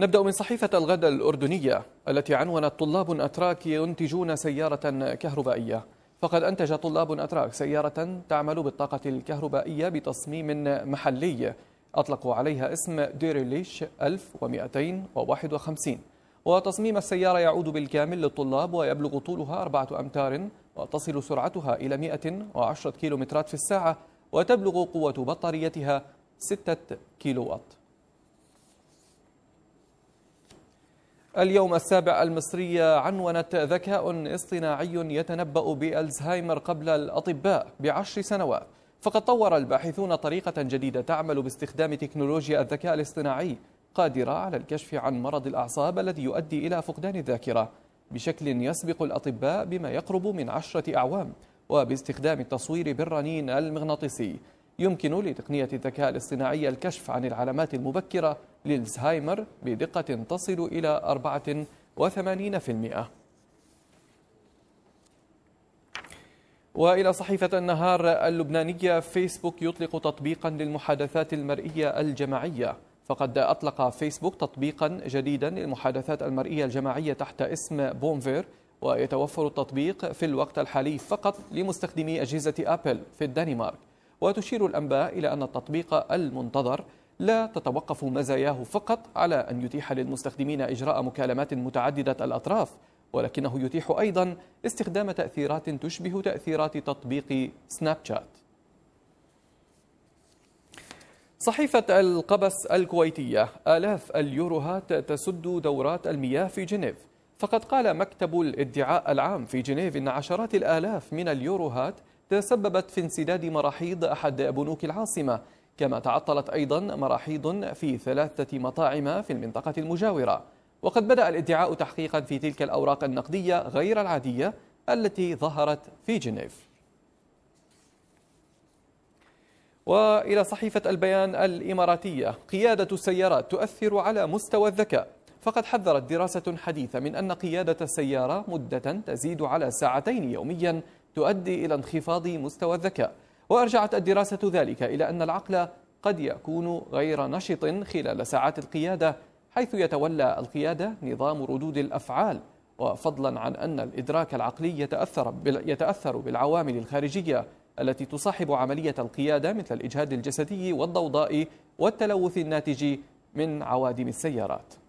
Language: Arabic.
نبدأ من صحيفة الغد الأردنية التي عنونت طلاب أتراك ينتجون سيارة كهربائية فقد أنتج طلاب أتراك سيارة تعمل بالطاقة الكهربائية بتصميم محلي أطلقوا عليها اسم ديريليش 1251 وتصميم السيارة يعود بالكامل للطلاب ويبلغ طولها أربعة أمتار وتصل سرعتها إلى 110 كيلومترات في الساعة وتبلغ قوة بطاريتها 6 كيلووات اليوم السابع المصرية عنونت ذكاء اصطناعي يتنبأ بألزهايمر قبل الأطباء بعشر سنوات فقد طور الباحثون طريقة جديدة تعمل باستخدام تكنولوجيا الذكاء الاصطناعي قادرة على الكشف عن مرض الأعصاب الذي يؤدي إلى فقدان الذاكرة بشكل يسبق الأطباء بما يقرب من عشرة أعوام وباستخدام التصوير بالرنين المغناطيسي يمكن لتقنية الذكاء الاصطناعي الكشف عن العلامات المبكرة للزهايمر بدقة تصل إلى 84% وإلى صحيفة النهار اللبنانية فيسبوك يطلق تطبيقا للمحادثات المرئية الجماعية فقد أطلق فيسبوك تطبيقا جديدا للمحادثات المرئية الجماعية تحت اسم بومفير ويتوفر التطبيق في الوقت الحالي فقط لمستخدمي أجهزة أبل في الدنمارك وتشير الأنباء إلى أن التطبيق المنتظر لا تتوقف مزاياه فقط على أن يتيح للمستخدمين إجراء مكالمات متعددة الأطراف ولكنه يتيح أيضا استخدام تأثيرات تشبه تأثيرات تطبيق سناب شات صحيفة القبس الكويتية آلاف اليوروهات تسد دورات المياه في جنيف فقد قال مكتب الادعاء العام في جنيف إن عشرات الآلاف من اليوروهات تسببت في انسداد مراحيض أحد بنوك العاصمة كما تعطلت أيضا مراحيض في ثلاثة مطاعم في المنطقة المجاورة وقد بدأ الادعاء تحقيقا في تلك الأوراق النقدية غير العادية التي ظهرت في جنيف وإلى صحيفة البيان الإماراتية قيادة السيارات تؤثر على مستوى الذكاء فقد حذرت دراسة حديثة من أن قيادة السيارة مدة تزيد على ساعتين يوميا تؤدي إلى انخفاض مستوى الذكاء وأرجعت الدراسة ذلك إلى أن العقل قد يكون غير نشط خلال ساعات القيادة حيث يتولى القيادة نظام ردود الأفعال وفضلا عن أن الإدراك العقلي يتأثر, بال... يتأثر بالعوامل الخارجية التي تصاحب عملية القيادة مثل الإجهاد الجسدي والضوضاء والتلوث الناتج من عوادم السيارات